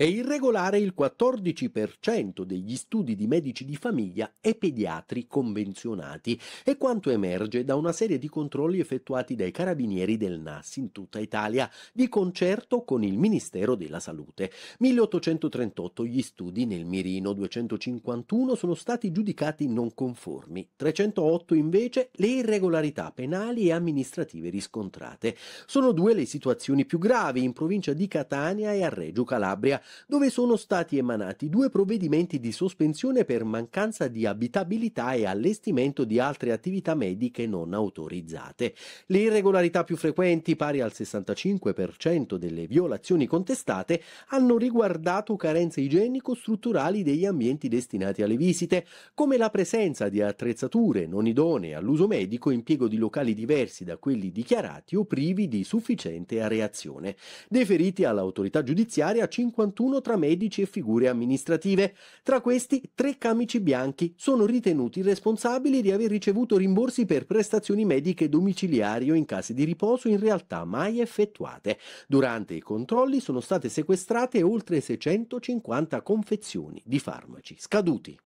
È irregolare il 14% degli studi di medici di famiglia e pediatri convenzionati, e quanto emerge da una serie di controlli effettuati dai carabinieri del NAS in tutta Italia, di concerto con il Ministero della Salute. 1838 gli studi nel mirino, 251 sono stati giudicati non conformi, 308 invece le irregolarità penali e amministrative riscontrate. Sono due le situazioni più gravi in provincia di Catania e a Reggio Calabria, dove sono stati emanati due provvedimenti di sospensione per mancanza di abitabilità e allestimento di altre attività mediche non autorizzate. Le irregolarità più frequenti, pari al 65% delle violazioni contestate, hanno riguardato carenze igienico-strutturali degli ambienti destinati alle visite, come la presenza di attrezzature non idonee all'uso medico, impiego di locali diversi da quelli dichiarati o privi di sufficiente areazione. Deferiti all'autorità giudiziaria 51 41 tra medici e figure amministrative. Tra questi, tre camici bianchi sono ritenuti responsabili di aver ricevuto rimborsi per prestazioni mediche domiciliari o in case di riposo in realtà mai effettuate. Durante i controlli sono state sequestrate oltre 650 confezioni di farmaci scaduti.